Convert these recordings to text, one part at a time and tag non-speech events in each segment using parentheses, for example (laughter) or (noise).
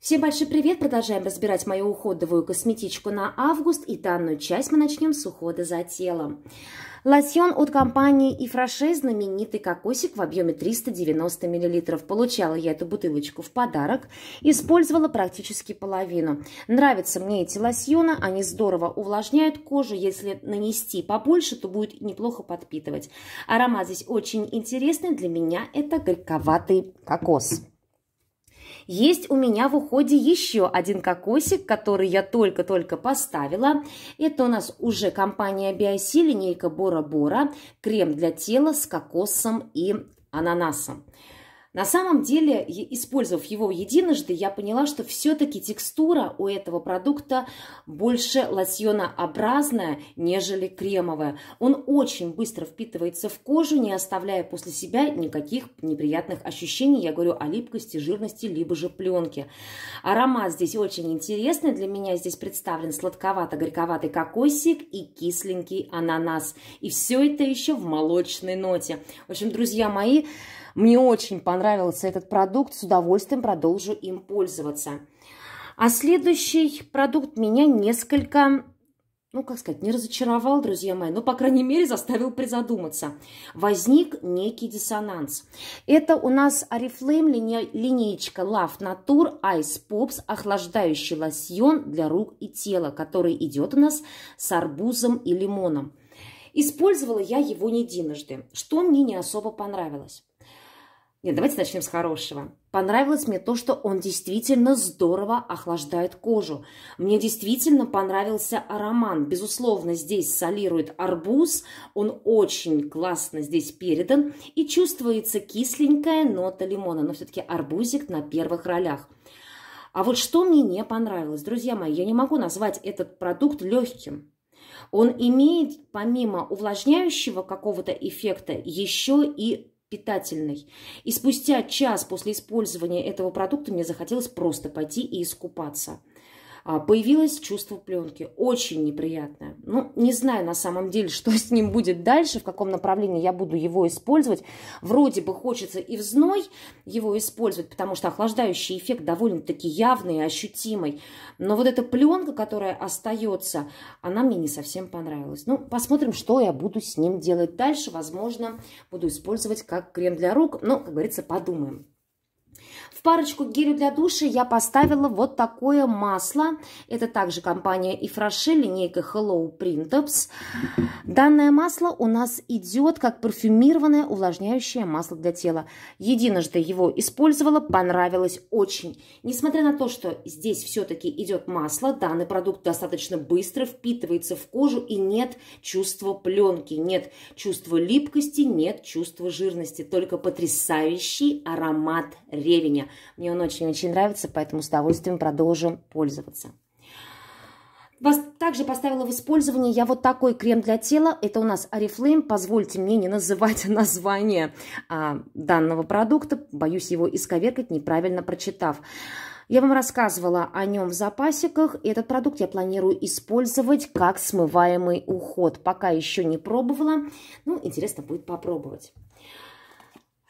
Всем большой привет! Продолжаем разбирать мою уходовую косметичку на август, и данную часть мы начнем с ухода за телом. Лосьон от компании Ифраше знаменитый кокосик в объеме 390 мл. Получала я эту бутылочку в подарок, использовала практически половину. Нравятся мне эти лосьоны, они здорово увлажняют кожу, если нанести побольше, то будет неплохо подпитывать. Аромат здесь очень интересный, для меня это горьковатый кокос. Есть у меня в уходе еще один кокосик, который я только-только поставила. Это у нас уже компания Биоси, линейка Бора Бора, крем для тела с кокосом и ананасом. На самом деле, использовав его единожды, я поняла, что все-таки текстура у этого продукта больше лосьонообразная, нежели кремовая. Он очень быстро впитывается в кожу, не оставляя после себя никаких неприятных ощущений. Я говорю о липкости, жирности, либо же пленке. Аромат здесь очень интересный. Для меня здесь представлен сладковато-горьковатый кокосик и кисленький ананас. И все это еще в молочной ноте. В общем, друзья мои, мне очень понравился этот продукт, с удовольствием продолжу им пользоваться. А следующий продукт меня несколько, ну, как сказать, не разочаровал, друзья мои, но, по крайней мере, заставил призадуматься. Возник некий диссонанс. Это у нас Oriflame лине... линейка Love Nature Ice Pops, охлаждающий лосьон для рук и тела, который идет у нас с арбузом и лимоном. Использовала я его не единожды, что мне не особо понравилось. Нет, давайте начнем с хорошего. Понравилось мне то, что он действительно здорово охлаждает кожу. Мне действительно понравился ароман. Безусловно, здесь солирует арбуз. Он очень классно здесь передан. И чувствуется кисленькая нота лимона. Но все-таки арбузик на первых ролях. А вот что мне не понравилось, друзья мои, я не могу назвать этот продукт легким. Он имеет, помимо увлажняющего какого-то эффекта, еще и питательный. И спустя час после использования этого продукта мне захотелось просто пойти и искупаться. А, появилось чувство пленки. Очень неприятное. Ну, не знаю на самом деле, (laughs) что с ним будет дальше, в каком направлении я буду его использовать. Вроде бы хочется и в зной его использовать, потому что охлаждающий эффект довольно-таки явный и ощутимый. Но вот эта пленка, которая остается, она мне не совсем понравилась. Ну, посмотрим, что я буду с ним делать дальше. Возможно, буду использовать как крем для рук. Но, как говорится, подумаем. В парочку к гелю для душа я поставила вот такое масло. Это также компания Ифраши линейка Hello Printups. Данное масло у нас идет как парфюмированное увлажняющее масло для тела. Единожды его использовала, понравилось очень. Несмотря на то, что здесь все-таки идет масло, данный продукт достаточно быстро впитывается в кожу и нет чувства пленки, нет чувства липкости, нет чувства жирности, только потрясающий аромат ревеня мне. он очень-очень нравится, поэтому с удовольствием продолжу пользоваться. Вас также поставила в использование я вот такой крем для тела. Это у нас Арифлейм. Позвольте мне не называть (laughs) название а, данного продукта. Боюсь его исковеркать, неправильно прочитав. Я вам рассказывала о нем в запасиках. Этот продукт я планирую использовать как смываемый уход. Пока еще не пробовала. Ну, интересно будет попробовать.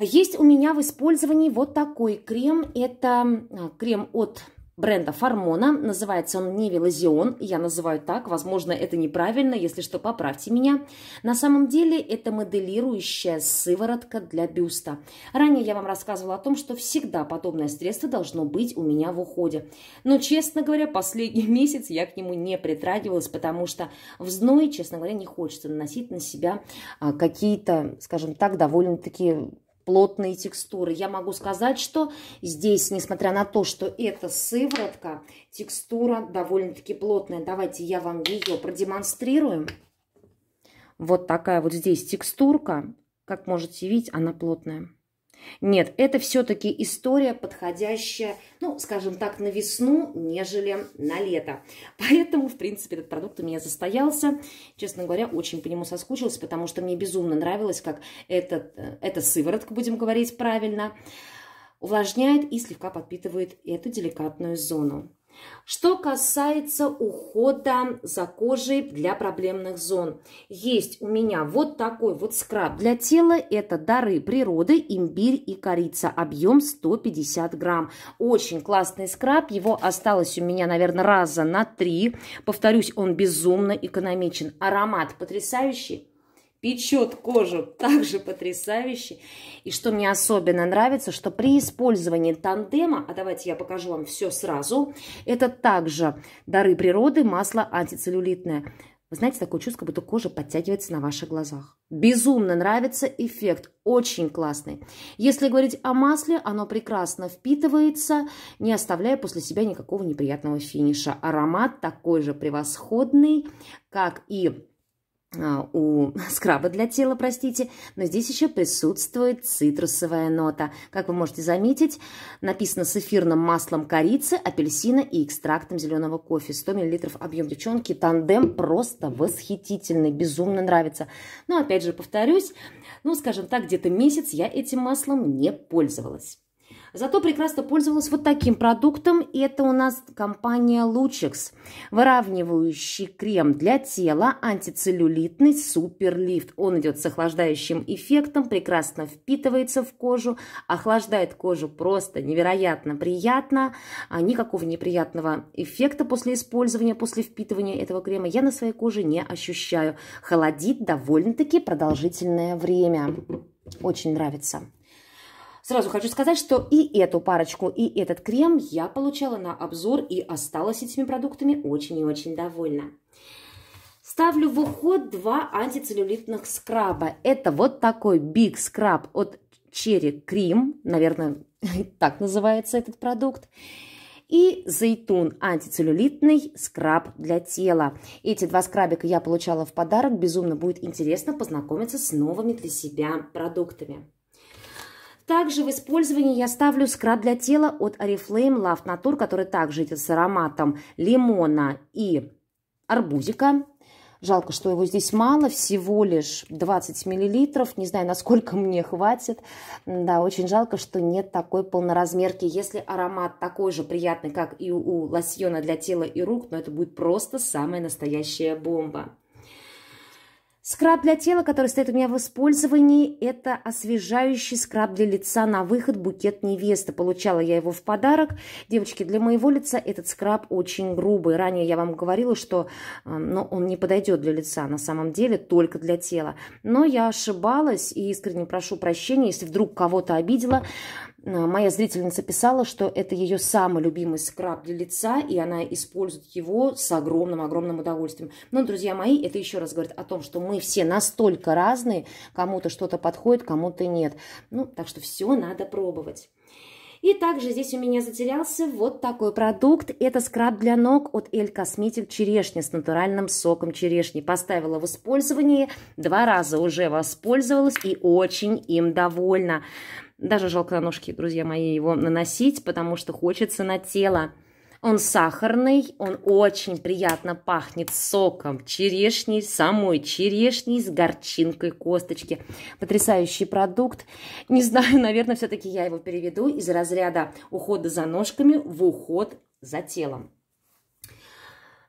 А есть у меня в использовании вот такой крем. Это а, крем от бренда Формона. Называется он Невилозион. Я называю так. Возможно, это неправильно. Если что, поправьте меня. На самом деле, это моделирующая сыворотка для бюста. Ранее я вам рассказывала о том, что всегда подобное средство должно быть у меня в уходе. Но, честно говоря, последний (laughs) месяц я к нему не притрагивалась, потому что в зной, честно говоря, не хочется наносить на себя а, какие-то, скажем так, довольно-таки плотные текстуры. Я могу сказать, что здесь, несмотря на то, что это сыворотка, текстура довольно-таки плотная. Давайте я вам ее продемонстрирую. Вот такая вот здесь текстурка. Как можете видеть, она плотная. Нет, это все-таки история, подходящая, ну, скажем так, на весну, нежели на лето. Поэтому, в принципе, этот продукт у меня застоялся. Честно говоря, очень по нему соскучилась, потому что мне безумно нравилось, как этот, э, эта сыворотка, будем говорить правильно, увлажняет и слегка подпитывает эту деликатную зону. Что касается ухода за кожей для проблемных зон. Есть у меня вот такой вот скраб для тела. Это дары природы, имбирь и корица. Объем 150 грамм. Очень классный скраб. Его осталось у меня, наверное, раза на три. Повторюсь, он безумно экономичен. Аромат потрясающий печет кожу (laughs) также потрясающе. И что мне особенно нравится, что при использовании тандема, а давайте я покажу вам все сразу, это также дары природы, масло антицеллюлитное. Вы знаете, такое чувство, как будто кожа подтягивается на ваших глазах. Безумно нравится эффект, очень классный. Если говорить о масле, оно прекрасно впитывается, не оставляя после себя никакого неприятного финиша. Аромат такой же превосходный, как и а, у (laughs) скраба для тела, простите, но здесь еще присутствует цитрусовая нота. Как вы можете заметить, написано с эфирным маслом корицы, апельсина и экстрактом зеленого кофе. 100 мл объем, девчонки, тандем просто восхитительный, безумно нравится. Но опять же повторюсь, ну, скажем так, где-то месяц я этим маслом не пользовалась. Зато прекрасно пользовалась вот таким продуктом. Это у нас компания Luchix. Выравнивающий крем для тела, антицеллюлитный суперлифт. Он идет с охлаждающим эффектом, прекрасно впитывается в кожу, охлаждает кожу просто невероятно приятно. А никакого неприятного эффекта после использования, после впитывания этого крема я на своей коже не ощущаю. Холодит довольно-таки продолжительное время. Очень нравится. Сразу хочу сказать, что и эту парочку, и этот крем я получала на обзор и осталась этими продуктами очень и очень довольна. Ставлю в уход два антицеллюлитных скраба. Это вот такой Big Scrub от Cherry Cream, наверное, (laughs) так называется этот продукт и зейтун антицеллюлитный скраб для тела. Эти два скрабика я получала в подарок. Безумно будет интересно познакомиться с новыми для себя продуктами. Также в использовании я ставлю скраб для тела от Oriflame Love Natur, который также идет с ароматом лимона и арбузика. Жалко, что его здесь мало, всего лишь 20 миллилитров. Не знаю, насколько мне хватит. Да, очень жалко, что нет такой полноразмерки. Если аромат такой же приятный, как и у лосьона для тела и рук, но это будет просто самая настоящая бомба. Скраб для тела, который стоит у меня в использовании, это освежающий скраб для лица на выход букет невесты. Получала я его в подарок. Девочки, для моего лица этот скраб очень грубый. Ранее я вам говорила, что э, но ну, он не подойдет для лица, на самом деле только для тела. Но я ошибалась и искренне прошу прощения, если вдруг кого-то обидела. А, моя зрительница писала, что это ее самый любимый скраб для лица, и она использует его с огромным-огромным удовольствием. Но, друзья мои, это еще раз говорит о том, что мы все настолько разные, кому-то что-то подходит, кому-то нет. Ну, так что все надо пробовать. И также здесь у меня затерялся вот такой продукт. Это скраб для ног от Эль Cosmetic черешня с натуральным соком черешни. Поставила в использование, два раза уже воспользовалась и очень им довольна даже жалко на ножки, друзья мои, его наносить, потому что хочется на тело. Он сахарный, он очень приятно пахнет соком черешней, самой черешней с горчинкой косточки. Потрясающий продукт. Не знаю, (laughs) наверное, все-таки я его переведу из разряда ухода за ножками в уход за телом.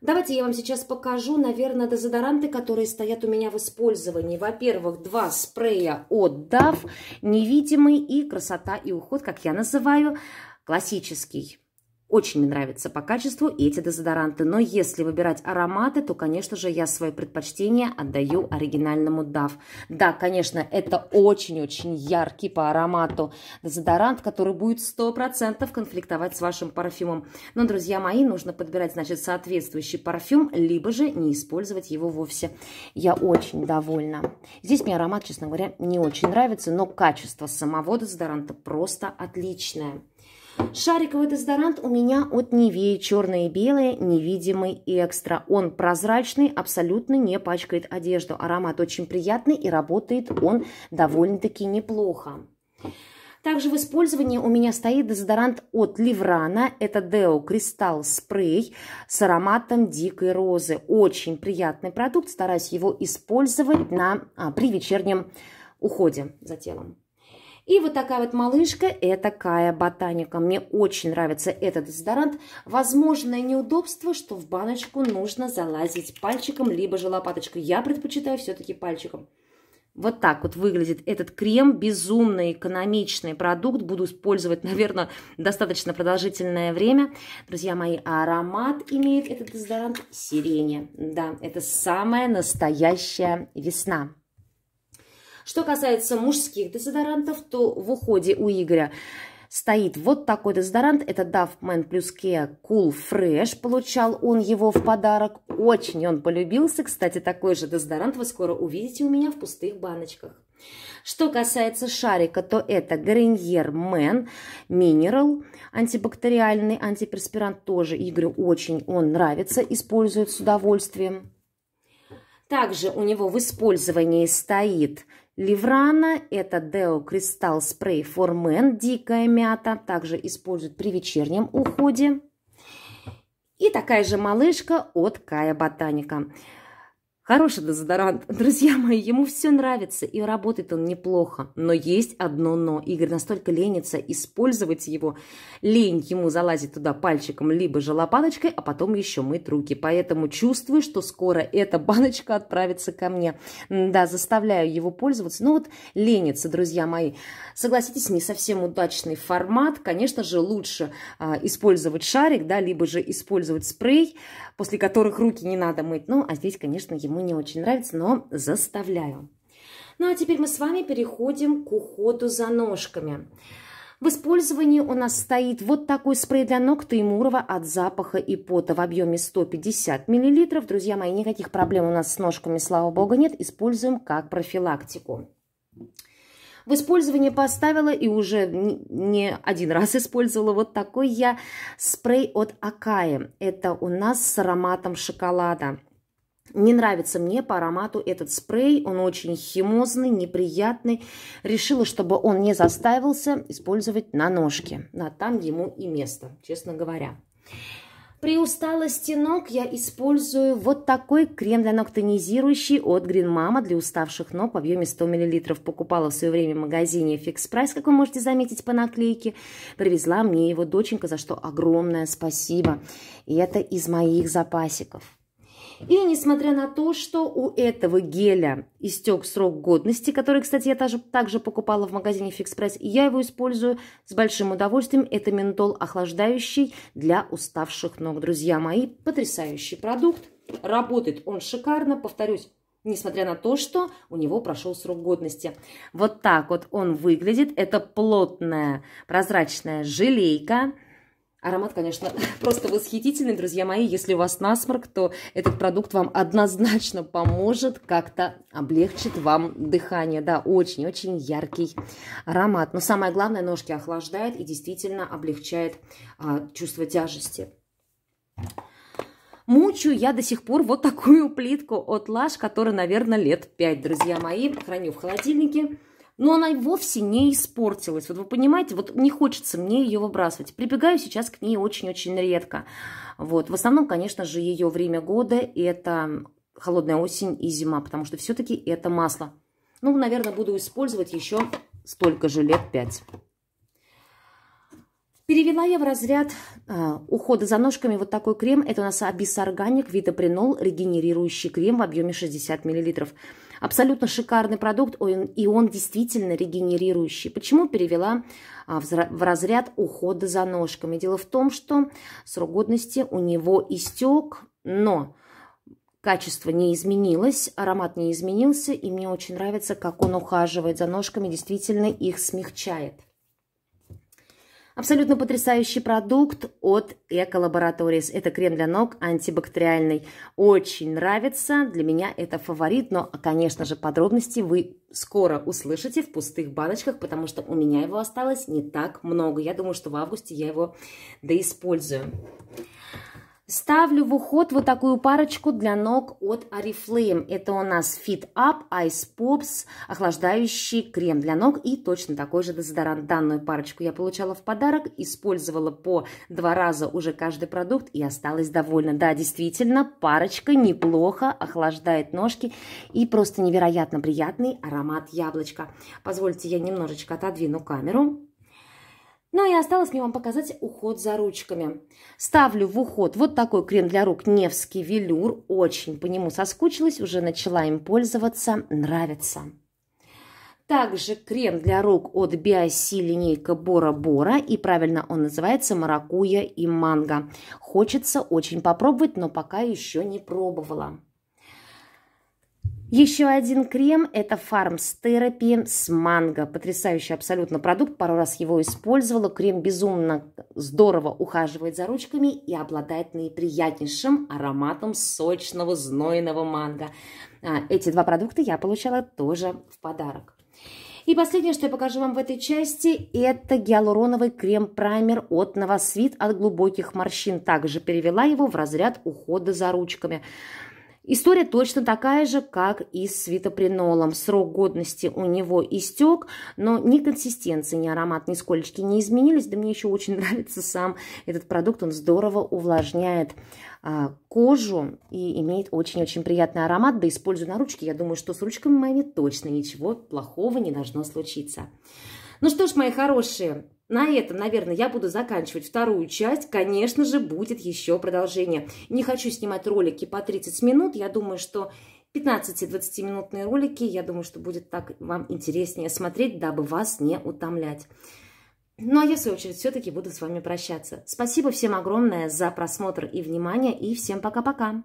Давайте я вам сейчас покажу, наверное, дезодоранты, которые стоят у меня в использовании. Во-первых, два спрея от DAF, невидимый и красота и уход, как я называю, классический. Очень мне нравятся по качеству эти дезодоранты, но если выбирать ароматы, то, конечно же, я свое предпочтение отдаю оригинальному DAF. Да, конечно, это очень-очень яркий по аромату дезодорант, который будет 100% конфликтовать с вашим парфюмом. Но, друзья мои, нужно подбирать, значит, соответствующий парфюм, либо же не использовать его вовсе. Я очень довольна. Здесь мне аромат, честно говоря, не очень нравится, но качество самого дезодоранта просто отличное. Шариковый дезодорант у меня от Нивеи, черное и белое, невидимый и экстра. Он прозрачный, абсолютно не пачкает одежду. Аромат очень приятный и работает он довольно-таки неплохо. Также в использовании у меня стоит дезодорант от Ливрана. Это Deo кристалл спрей с ароматом дикой розы. Очень приятный продукт. Стараюсь его использовать на, а, при вечернем уходе за телом. И вот такая вот малышка, это Кая Ботаника. Мне очень нравится этот дезодорант. Возможное неудобство, что в баночку нужно залазить пальчиком, либо же лопаточкой. Я предпочитаю все-таки пальчиком. Вот так вот выглядит этот крем. Безумно экономичный продукт. Буду использовать, (laughs) наверное, достаточно продолжительное время. Друзья мои, аромат имеет этот дезодорант сирени. Да, это самая настоящая весна. Что касается мужских дезодорантов, то в уходе у Игоря стоит вот такой дезодорант. Это Dove Man плюс Kia Cool Fresh. Получал он его в подарок. Очень он полюбился. Кстати, такой же дезодорант вы скоро увидите у меня в пустых баночках. Что касается шарика, то это Garnier Men Mineral, антибактериальный антиперспирант тоже Игорю очень он нравится, использует с удовольствием. Также у него в использовании стоит Ливрана, это Deo Crystal Spray for Men, дикая мята, также используют при вечернем уходе. И такая же малышка от Кая Ботаника. Хороший дезодорант. Друзья мои, ему все нравится, и работает он неплохо. Но есть одно «но». Игорь настолько ленится использовать его. Лень ему залазить туда пальчиком, либо же лопаточкой, а потом еще мыть руки. Поэтому чувствую, что скоро эта баночка отправится ко мне. Да, заставляю его пользоваться. Но вот ленится, друзья мои. Согласитесь, не совсем удачный формат. Конечно же, лучше а, использовать шарик, да, либо же использовать спрей, после которых руки не надо мыть. Ну, а здесь, конечно, ему не очень нравится, но заставляю. Ну а теперь мы с вами переходим к уходу за ножками. В использовании у нас стоит вот такой спрей для ног Таймурова от запаха и пота в объеме 150 мл. Друзья мои, никаких проблем у нас с ножками, слава богу, нет. Используем как профилактику. В использовании поставила и уже не один раз (laughs) использовала вот такой я спрей от Акаи. Это у нас с ароматом шоколада. Не нравится мне по аромату этот спрей, он очень химозный, неприятный. Решила, чтобы он не застаивался, использовать на ножке, а там ему и место, честно говоря. При усталости ног я использую вот такой крем для ног тонизирующий от Green Mama для уставших ног в объеме 100 мл. Покупала в свое время в магазине Fix Price, как вы можете заметить по наклейке. Привезла мне его доченька, за что огромное спасибо. И это из моих запасиков. И несмотря на то, что у этого геля истек срок годности, который, кстати, я также, также покупала в магазине Фикспресс, я его использую с большим удовольствием. Это ментол охлаждающий для уставших ног, друзья мои. Потрясающий продукт. Работает он шикарно, повторюсь, несмотря на то, что у него прошел срок годности. Вот так вот он выглядит. Это плотная прозрачная желейка. Аромат, конечно, (laughs) просто восхитительный, друзья мои. Если у вас насморк, то этот продукт вам однозначно поможет, как-то облегчит вам дыхание. Да, очень-очень яркий аромат. Но самое главное, ножки охлаждает и действительно облегчает а, чувство тяжести. Мучу я до сих пор вот такую плитку от Лаш, которая, наверное, лет 5, друзья мои. Храню в холодильнике но она вовсе не испортилась. Вот вы понимаете, вот не хочется мне ее выбрасывать. Прибегаю сейчас к ней очень-очень редко. Вот. В основном, конечно же, ее время года – это холодная осень и зима, потому что все-таки это масло. Ну, наверное, буду использовать еще столько же лет 5. Перевела я в разряд э, ухода за ножками вот такой крем. Это у нас Абис Органик Витапринол регенерирующий крем в объеме 60 миллилитров. Абсолютно шикарный продукт, и он действительно регенерирующий. Почему перевела а, в разряд ухода за ножками? Дело в том, что срок годности у него истек, но качество не изменилось, аромат не изменился, и мне очень нравится, как он ухаживает за ножками, действительно их смягчает. Абсолютно потрясающий продукт от Эколабораторис. Это крем для ног антибактериальный. Очень нравится. Для меня это фаворит, но, конечно же, подробности вы скоро услышите в пустых баночках, потому что у меня его осталось не так много. Я думаю, что в августе я его доиспользую. Ставлю в уход вот такую парочку для ног от Oriflame. Это у нас Fit Up Ice Pops, охлаждающий крем для ног и точно такой же дезодорант. Данную парочку я получала в подарок, использовала по два раза уже каждый продукт и осталась довольна. Да, действительно, парочка неплохо охлаждает ножки и просто невероятно приятный аромат яблочка. Позвольте, я немножечко отодвину камеру. Ну и осталось мне вам показать уход за ручками. Ставлю в уход вот такой крем для рук Невский Велюр. Очень по нему соскучилась, уже начала им пользоваться, нравится. Также крем для рук от Биоси линейка Бора Бора. И правильно он называется Маракуя и Манго. Хочется очень попробовать, но пока еще не пробовала. Еще один крем – это Farms Therapy с манго. Потрясающий абсолютно продукт, пару раз его использовала. Крем безумно здорово ухаживает за ручками и обладает наиприятнейшим ароматом сочного знойного манго. А, эти два продукта я получала тоже в подарок. И последнее, что я покажу вам в этой части, это гиалуроновый крем-праймер от Новосвит от глубоких морщин. Также перевела его в разряд ухода за ручками. История точно такая же, как и с свитопринолом. Срок годности у него истек, но ни консистенции, ни аромат ни нисколечки не изменились. Да мне еще очень (laughs) нравится сам этот продукт. Он здорово увлажняет а, кожу и имеет очень-очень приятный аромат. Да использую на ручке. Я думаю, что с ручками моими точно ничего плохого не должно случиться. Ну что ж, мои хорошие, на этом, наверное, я буду заканчивать вторую часть. Конечно же, будет еще продолжение. Не хочу снимать ролики по 30 минут. Я думаю, что 15-20-минутные ролики, я думаю, что будет так вам интереснее смотреть, дабы вас не утомлять. Ну, а я, в свою очередь, все-таки буду с вами прощаться. Спасибо всем огромное за просмотр и внимание, и всем пока-пока!